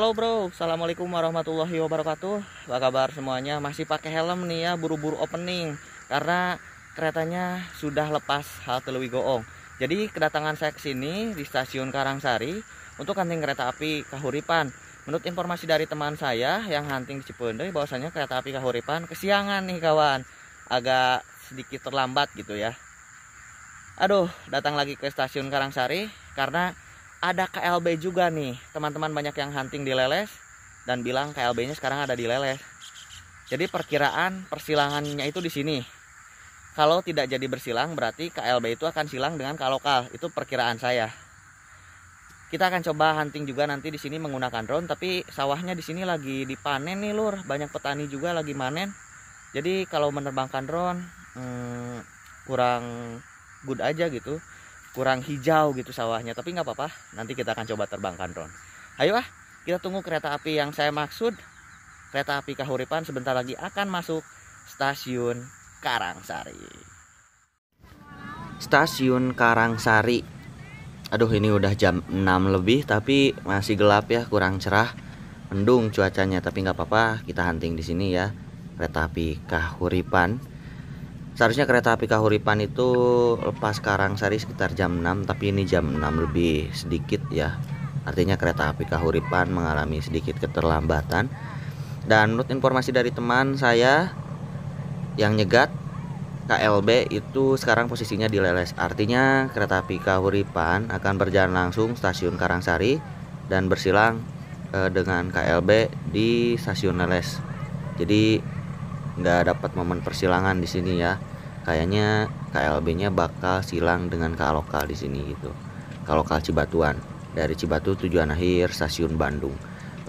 Halo bro, assalamualaikum warahmatullahi wabarakatuh. Apa kabar semuanya? Masih pakai helm nih ya, buru-buru opening karena keretanya sudah lepas halte Lewi Goong. Jadi kedatangan saya ke sini di stasiun Karangsari untuk hunting kereta api Kahuripan. Menurut informasi dari teman saya yang hunting di Cipeundeuy bahwasanya kereta api Kahuripan kesiangan nih kawan. Agak sedikit terlambat gitu ya. Aduh, datang lagi ke stasiun Karangsari karena ada KLB juga nih teman-teman banyak yang hunting di Leles dan bilang KLB-nya sekarang ada di Leles jadi perkiraan persilangannya itu di sini kalau tidak jadi bersilang berarti KLB itu akan silang dengan kalokal itu perkiraan saya kita akan coba hunting juga nanti di sini menggunakan drone tapi sawahnya di sini lagi dipanen nih lur banyak petani juga lagi manen jadi kalau menerbangkan drone hmm, kurang good aja gitu kurang hijau gitu sawahnya tapi nggak apa-apa nanti kita akan coba terbangkan drone ayo ah kita tunggu kereta api yang saya maksud kereta api Kahuripan sebentar lagi akan masuk stasiun Karangsari stasiun Karangsari aduh ini udah jam 6 lebih tapi masih gelap ya kurang cerah mendung cuacanya tapi nggak apa-apa kita hunting di sini ya kereta api Kahuripan seharusnya kereta api Kahuripan itu lepas Karangsari sekitar jam 6 tapi ini jam 6 lebih sedikit ya artinya kereta api Kahuripan mengalami sedikit keterlambatan dan menurut informasi dari teman saya yang nyegat KLB itu sekarang posisinya di Leles artinya kereta api Kahuripan akan berjalan langsung stasiun Karangsari dan bersilang eh, dengan KLB di stasiun Leles jadi nggak dapat momen persilangan di sini ya kayaknya KLB-nya bakal silang dengan KA lokal di sini gitu. KA lokal Cibatuan dari Cibatu tujuan akhir stasiun Bandung.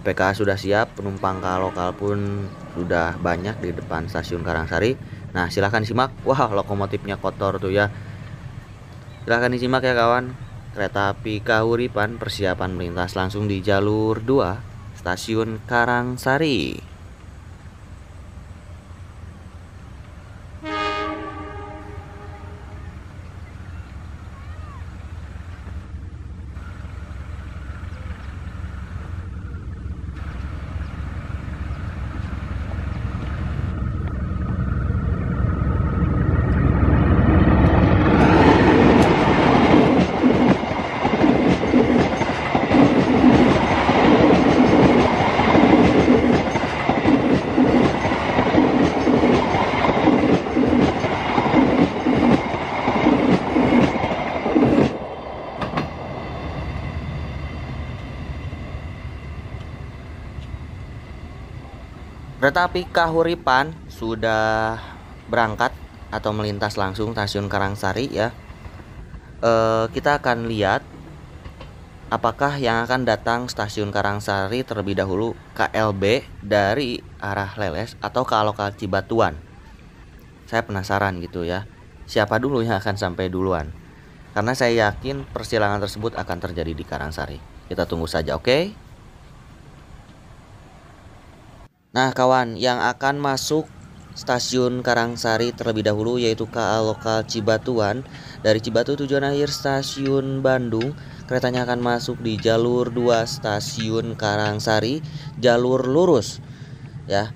PKA sudah siap, penumpang KA lokal pun sudah banyak di depan stasiun Karangsari. Nah, silahkan simak. Wah, lokomotifnya kotor tuh ya. Silahkan disimak ya kawan. Kereta api Kahuripan persiapan melintas langsung di jalur 2 stasiun Karangsari. Kereta Kahuripan sudah berangkat atau melintas langsung stasiun Karangsari ya. E, kita akan lihat apakah yang akan datang stasiun Karangsari terlebih dahulu KLB dari arah Leles atau ke lokal Cibatuan. Saya penasaran gitu ya. Siapa dulu yang akan sampai duluan? Karena saya yakin persilangan tersebut akan terjadi di Karangsari. Kita tunggu saja, oke? Okay? Nah kawan yang akan masuk stasiun Karangsari terlebih dahulu yaitu KA lokal Cibatuan. Dari Cibatu tujuan akhir stasiun Bandung, keretanya akan masuk di jalur 2 stasiun Karangsari, jalur lurus. Ya.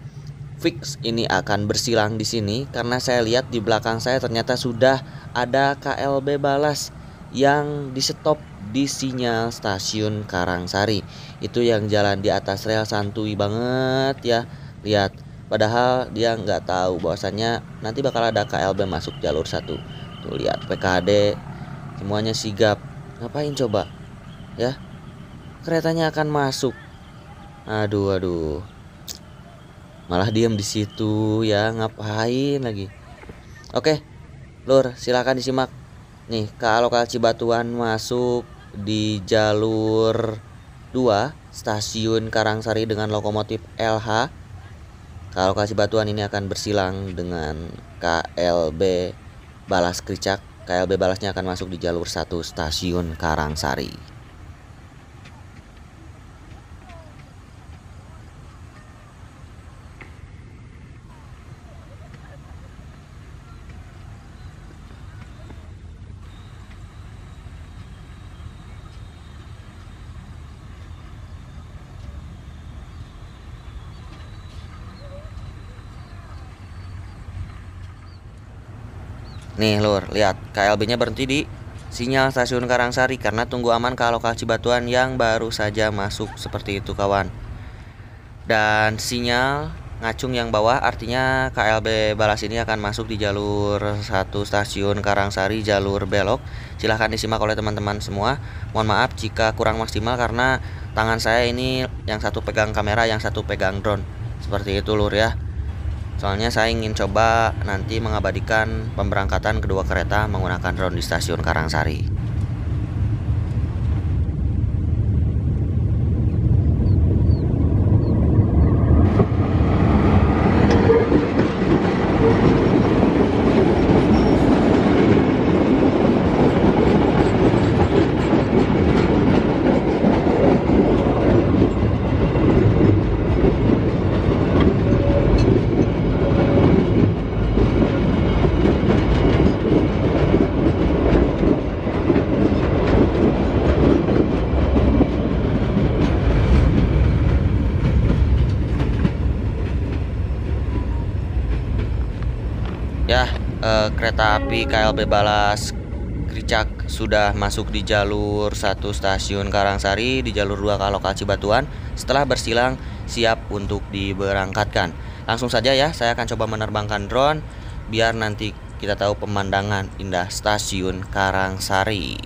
Fix ini akan bersilang di sini karena saya lihat di belakang saya ternyata sudah ada KLB balas yang di stop di sinyal stasiun Karangsari. Itu yang jalan di atas rel santuy banget ya. Lihat, padahal dia nggak tahu bahwasannya nanti bakal ada KLB masuk jalur satu. Tuh lihat PKD semuanya sigap. Ngapain coba? Ya. Keretanya akan masuk. Aduh aduh. Malah diam di situ ya, ngapain lagi? Oke. Lur, silakan disimak. Nih, ke alokasi batuan masuk di jalur 2 stasiun Karangsari dengan lokomotif LH. Kalau kasih batuan ini akan bersilang dengan KLB Balas Kricak. KLB Balasnya akan masuk di jalur 1 stasiun Karangsari. Nih lur, lihat KLB-nya berhenti di sinyal stasiun Karangsari karena tunggu aman ke lokasi batuan yang baru saja masuk seperti itu kawan. Dan sinyal ngacung yang bawah artinya KLB Balas ini akan masuk di jalur satu stasiun Karangsari jalur belok silahkan disimak oleh teman-teman semua mohon maaf jika kurang maksimal karena tangan saya ini yang satu pegang kamera yang satu pegang drone seperti itu lur ya Soalnya saya ingin coba nanti mengabadikan pemberangkatan kedua kereta menggunakan drone di stasiun Karangsari. uh, kereta api KLB Balas Kricak sudah masuk di jalur satu stasiun Karangsari di jalur dua kalau Kalokaci Batuan setelah bersilang siap untuk diberangkatkan. Langsung saja ya, saya akan coba menerbangkan drone biar nanti kita tahu pemandangan indah stasiun Karangsari.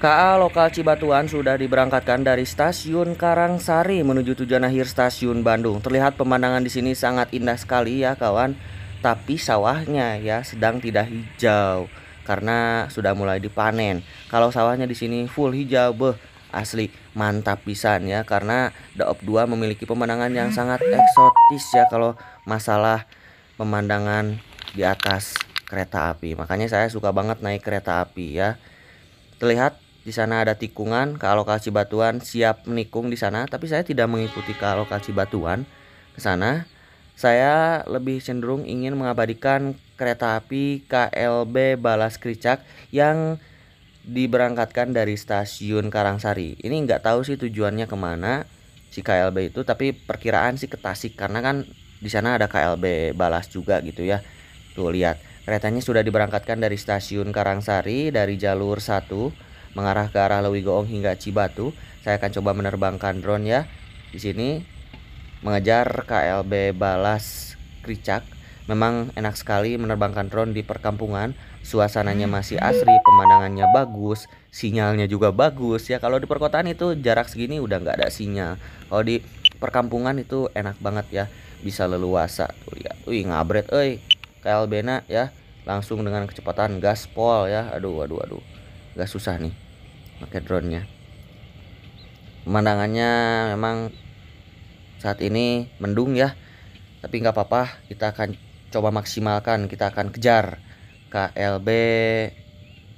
KA lokal Cibatuan sudah diberangkatkan dari stasiun Karangsari menuju tujuan akhir stasiun Bandung. Terlihat pemandangan di sini sangat indah sekali ya kawan, tapi sawahnya ya sedang tidak hijau karena sudah mulai dipanen. Kalau sawahnya di sini full hijau, beh asli mantap pisan ya karena Daop 2 memiliki pemandangan yang sangat eksotis ya kalau masalah pemandangan di atas kereta api. Makanya saya suka banget naik kereta api ya. Terlihat di sana ada tikungan ke alokasi batuan, siap menikung di sana, tapi saya tidak mengikuti ke alokasi batuan ke sana. Saya lebih cenderung ingin mengabadikan kereta api KLB Balas Kricak yang diberangkatkan dari stasiun Karangsari. Ini nggak tahu sih tujuannya kemana si KLB itu, tapi perkiraan sih ke Tasik karena kan di sana ada KLB Balas juga gitu ya. Tuh lihat, keretanya sudah diberangkatkan dari stasiun Karangsari dari jalur 1 mengarah ke arah Lewigoong hingga Cibatu. Saya akan coba menerbangkan drone ya. Di sini mengejar KLB Balas Kricak. Memang enak sekali menerbangkan drone di perkampungan. Suasananya masih asri, pemandangannya bagus, sinyalnya juga bagus. Ya kalau di perkotaan itu jarak segini udah nggak ada sinyal. Kalau di perkampungan itu enak banget ya, bisa leluasa. Tuh ya, wih ngabret, eh KLB na ya langsung dengan kecepatan gaspol ya. Aduh, aduh, aduh gak susah nih pakai drone nya pemandangannya memang saat ini mendung ya tapi nggak apa-apa kita akan coba maksimalkan kita akan kejar KLB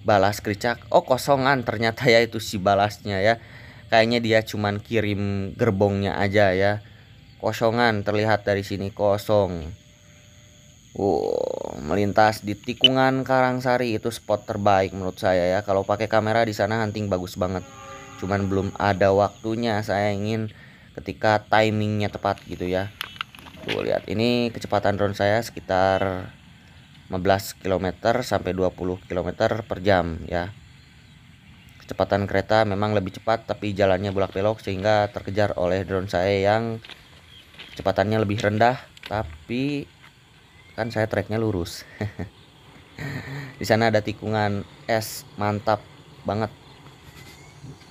balas kericak oh kosongan ternyata ya itu si balasnya ya kayaknya dia cuman kirim gerbongnya aja ya kosongan terlihat dari sini kosong Wow, melintas di tikungan Karangsari itu spot terbaik menurut saya ya. Kalau pakai kamera di sana hunting bagus banget. Cuman belum ada waktunya. Saya ingin ketika timingnya tepat gitu ya. Tuh lihat, ini kecepatan drone saya sekitar 15 km sampai 20 km per jam ya. Kecepatan kereta memang lebih cepat tapi jalannya bolak balik sehingga terkejar oleh drone saya yang kecepatannya lebih rendah tapi kan saya treknya lurus di sana ada tikungan es mantap banget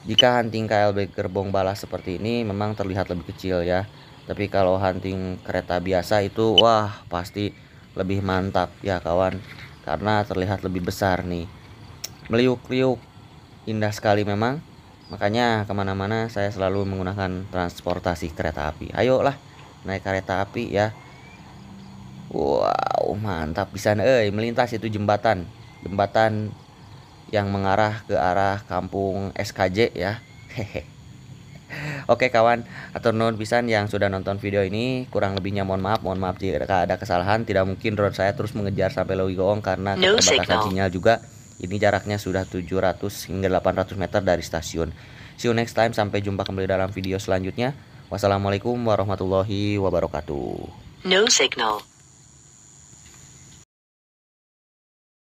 jika hunting KLB gerbong balas seperti ini memang terlihat lebih kecil ya tapi kalau hunting kereta biasa itu wah pasti lebih mantap ya kawan karena terlihat lebih besar nih meliuk-liuk indah sekali memang makanya kemana-mana saya selalu menggunakan transportasi kereta api ayolah naik kereta api ya Wow, mantap pisan euy, eh, melintas itu jembatan. Jembatan yang mengarah ke arah kampung SKJ ya. Hehe. Oke kawan, atur nuhun pisan yang sudah nonton video ini. Kurang lebihnya mohon maaf, mohon maaf jika ada kesalahan. Tidak mungkin drone saya terus mengejar sampai Lewi Goong karena no keterbatasan sinyal juga. Ini jaraknya sudah 700 hingga 800 meter dari stasiun. See you next time, sampai jumpa kembali dalam video selanjutnya. Wassalamualaikum warahmatullahi wabarakatuh. No signal.